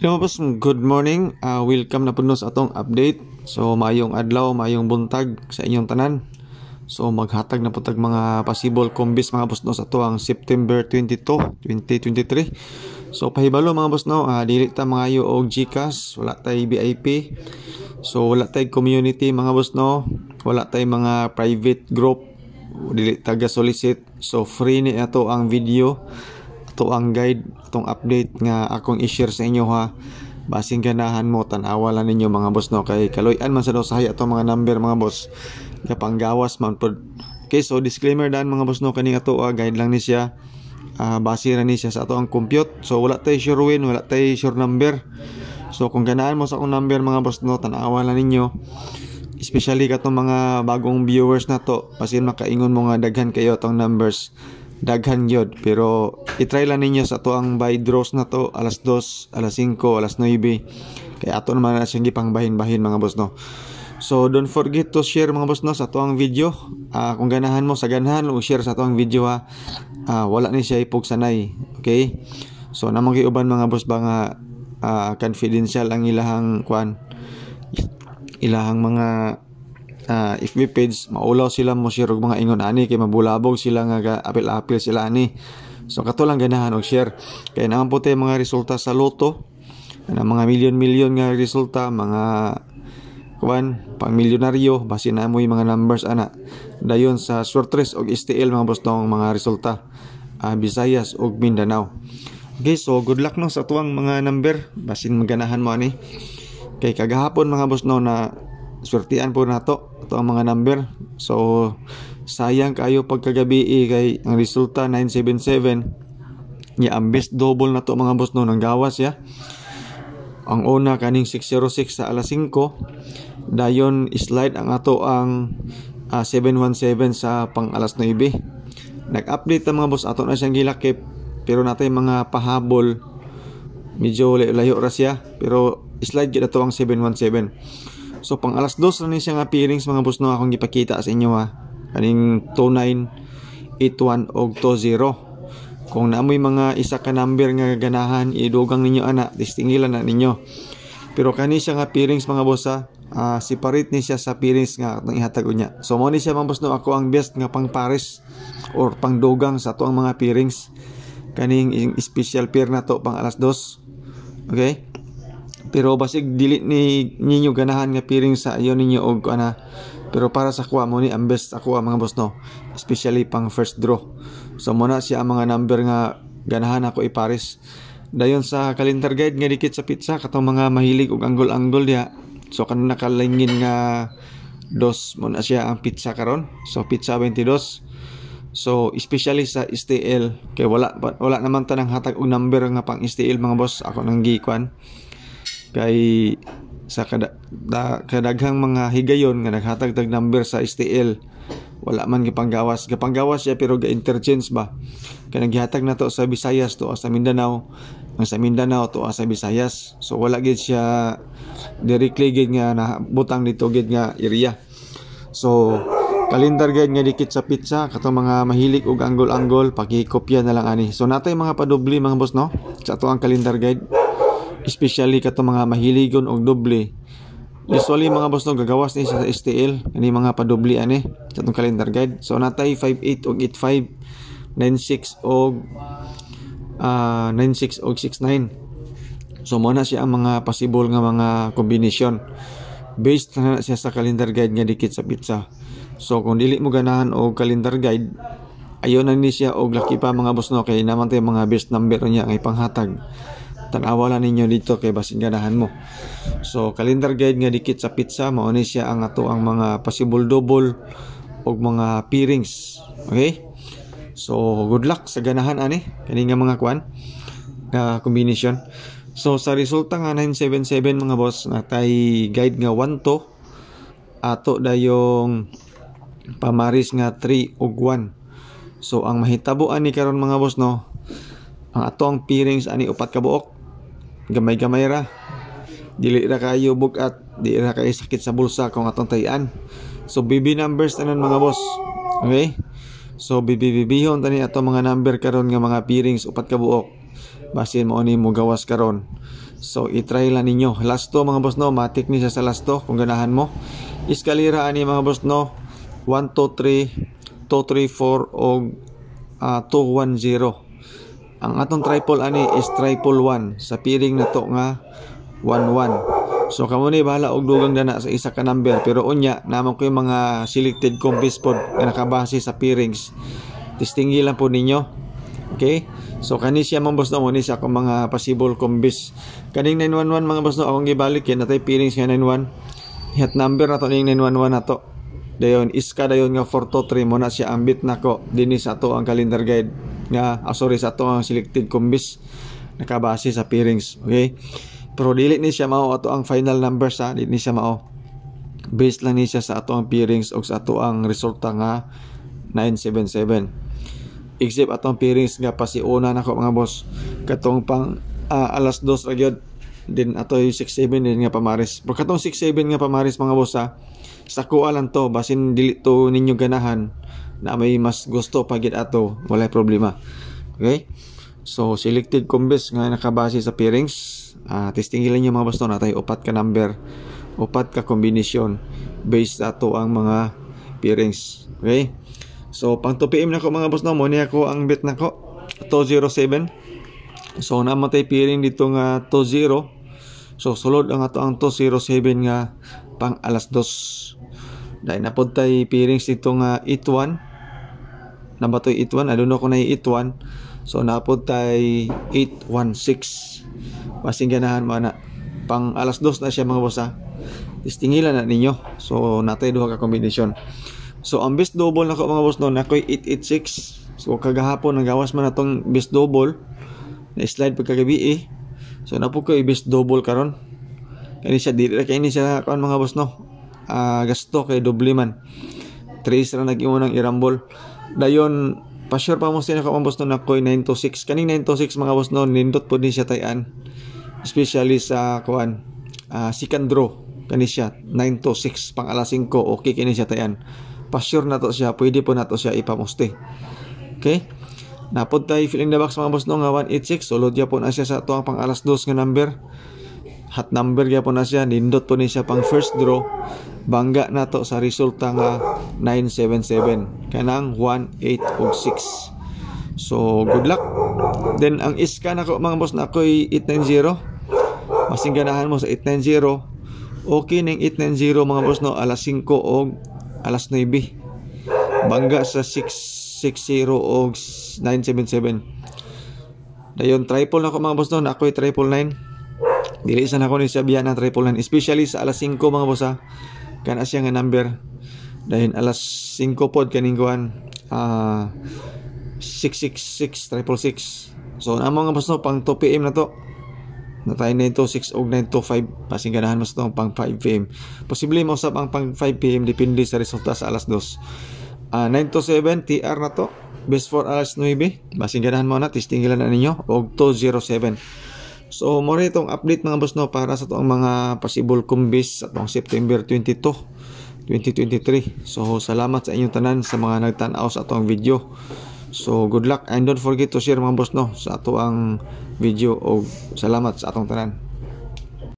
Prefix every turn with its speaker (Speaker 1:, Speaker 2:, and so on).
Speaker 1: Hello boss, good morning. Uh, welcome na puno sa atong update. So maayong adlaw, maayong buntag sa inyong tanan. So maghatag na tag mga possible combis mga boss no sa tuang September 22, 2023. So pahibalo mga boss no, uh, dili ta mga og GCash, wala tay VIP. So wala tay community mga boss no, wala tay mga private group, dili taga solicit. So free ni ato ang video to ang guide tong update nga akong i-share sa inyo ha basing ganahan mo tanawalan ninyo mga boss no kay kaloyan man sa daw sa haya mga number mga boss gapanggawas man pod okay so disclaimer dan mga boss no kani ato uh, guide lang ni siya ah, base ra ni siya sa ato ang compute so wala tay sure win wala tay sure number so kung ganahan mo sa akong number mga boss no tanawalan ninyo especially katong mga bagong viewers na to pasin makaingon mo nga daghan kayo tong numbers daghan yod pero itry lang ninyo sa to ang by draws na to alas 2 alas 5 alas 9 kaya ato naman na siyang gipangbahin-bahin mga boss no so don't forget to share mga boss no sa to video uh, kung ganahan mo sa ganahan o share sa to video ha uh, wala ni siya ipog sanay okay so namang uban mga boss ba nga uh, confidential ang ilahang kwan ilahang mga uh, if we page maulaw sila mo share mga ingon ani kay mabulabog sila nga apil-apil sila ani so kato lang ganahan og share kay naman po tayo mga resulta sa loto na ano, mga million-million nga resulta mga kuan pang milyonaryo basi na mo yung mga numbers ana dayon sa Sortres og STL mga boss tong mga resulta uh, Visayas og Mindanao okay so good luck no sa tuwang mga number basin maganahan mo ani kay kagahapon mga boss no na swertian po nato ito ang mga number so sayang kayo pagkagabi eh, kay ang resulta 977 niya yeah, ang best double na to mga boss no ng gawas ya yeah. ang una kaning 606 sa alas 5 dayon slide ang ato ang uh, ah, 717 sa pang alas 9 nag-update ang mga boss ato na siyang gilakip pero natay mga pahabol medyo layo ra siya pero slide gyud ato ang 717 So pang alas dos na ni siya nga appearance mga boss no akong ipakita sa inyo ha. Kaning 2981 og 20. Kung naamoy mga isa ka number nga ganahan idugang ninyo ana, distingilan na ninyo. Pero kani siya nga appearance mga boss ha. Uh, separate ni siya sa appearance nga nang ihatag niya. So mo ni siya mga boss no ako ang best nga pang Paris or pang dugang sa to ang mga appearance kaning special pair na to pang alas dos. Okay? pero basig dili ni ninyo ganahan nga piring sa iyo ninyo og ana pero para sa kuha mo ni ang best ako mga boss no especially pang first draw so muna na siya ang mga number nga ganahan ako ipares dayon sa calendar guide nga dikit sa pizza katong mga mahilig og anggol-anggol diha so kanang nakalingin nga dos mo na siya ang pizza karon so pizza 22 So, especially sa STL, kay wala wala naman tanang hatag og number nga pang STL mga boss, ako nang gikuan kay sa kada, kadaghang mga higayon nga naghatag tag number sa STL wala man gipanggawas gapanggawas siya pero ga-interchange ba kay naghihatag na to sa Visayas to sa Mindanao ang sa Mindanao to sa Visayas so wala gid siya directly gid nga nabutang dito gid nga area so kalendar guide nga dikit sa pizza kato mga mahilig og angle-angle pagikopya na lang ani so natay mga padubli mga boss no sa to ang calendar guide especially katong mga mahiligon og doble usually mga boss no gagawas ni sa STL ani mga padoble ani sa tong calendar guide so natay 58 og 85 96 og uh, ah, 96 og 69 so mo na siya ang mga possible nga mga combination based na siya sa calendar guide nga dikit sa pizza so kung dili mo ganahan og calendar guide ayon na ni siya og laki pa mga boss no kay naman tay mga best number niya ang ipanghatag tanawa na ninyo dito kay basin mo so calendar guide nga dikit sa pizza mao ni siya ang ato ang mga possible double og mga pairings okay so good luck sa ganahan ani kani nga mga kwan nga combination so sa resulta nga 977 mga boss na tay guide nga 1 to ato dayong pamaris nga 3 ug 1 so ang mahitabo ani karon mga boss no ang atong pairings ani upat ka buok gamay-gamay ra dili ra kayo bugat di ra kayo sakit sa bulsa kung atong tayan so BB numbers tanan mga boss okay so bibibihon tani ato mga number karon nga mga pairings upat ka buok basin mo ni mo gawas karon so i-try lang ninyo last to mga boss no matik ni sa last to kung ganahan mo iskalira ani mga boss no 1 2 3 2 3 4 og uh, ah, 210 ang atong triple ani is triple 1 sa piring na to nga 11. So kamo ni bahala og dugang dana sa isa ka number pero unya namon ko yung mga selected combis pod nga nakabase sa pairings. Testingi lang po ninyo. Okay? So kani siya mga boss no ni sa akong mga possible combis. Kaning 911 mga boss no akong gibalik kay natay pairings nga 91. Hit number na to ning 911 na to dayon iska dayon nga 423 mo na siya ambit nako dinhi sa ato ang calendar guide nga ah, sorry sa ato ang selected combis nakabase sa pairings okay pero dili ni siya mao ato ang final numbers ha dili ni siya mao based lang ni siya sa ato ang pairings og sa ato ang resulta nga 977 except atong pairings nga pasiuna nako mga boss katong pang uh, alas 2 ra gyud din atoy 67 din nga pamaris pero katong 67 nga pamaris mga boss ha sa kuha lang to basin dili to ninyo ganahan na may mas gusto pag it ato wala problema okay so selected combes nga nakabase sa pairings uh, ah, testingilan nyo mga boss to natay upat ka number upat ka kombinasyon based ato ang mga pairings okay so pang 2pm na ko mga boss no mo ni ako ang bet na ko 207 So namatay piring dito nga 2-0. So sulod ang ato ang 2-0-7 nga pang alas 2. Dahil napod tay pirings dito nga 8-1. Nabatoy 8-1. know ko na 8-1. So napod tay 8-1-6. Masing ganahan mo na. Pang alas 2 na siya mga bossa. Ah. Istingilan na ninyo. So natay duha ka kombinasyon. So ang best double na ko mga boss noon ako'y 886. So kagahapon nagawas man atong best double na slide pagkagabi eh. So na po ko ibis double karon. Kani siya dili ra kani siya kuan mga boss no. Uh, gasto kay doble man. Trace ra nag-imo ng irambol. Dayon pa sure pa mo sa ka boss no na koy 926. Kaning 926 mga boss no nindot pud ni siya tayan. Especially sa kuan uh, second draw kani siya 926 pang alas 5 okay kini siya tayan. Pa sure na to siya pwede po na to siya ipamuste. Okay? Napod tayo fill in the box mga boss no nga 186 sulod po na siya sa tuang pang alas 2 nga number. Hat number yapon na siya nindot po ni siya pang first draw. Bangga na to sa resulta nga 977 kanang 1806. So good luck. Then ang iska na ko mga boss na ko'y 890. Masing ganahan mo sa 890. Okay ning 890 mga boss no alas 5 o alas 9. Bangga sa 6 6-0 o 977 dayon triple na ko mga boss no na ako'y triple 9 Dilisan isa na ko ni sabihan ng triple 9 especially sa alas 5 mga boss ha kana siya nga number Dayon, alas 5 pod kaning kuan uh, ah, 666 triple 6 so na mga boss no pang 2 pm na to na tayo na ito 6 og 9 to 5 pasing ganahan mas ito pang 5 pm posible mausap ang pang 5 pm depende sa resulta sa alas 2 uh, 9 to 7 TR na to best 4 alas 9 masingganahan mo na tinggalan na ninyo og 207 so mo itong update mga boss no para sa tong mga possible kumbis sa tong September 22 2023 so salamat sa inyong tanan sa mga nagtanaw sa atong video so good luck and don't forget to share mga boss no sa ato video og salamat sa atong tanan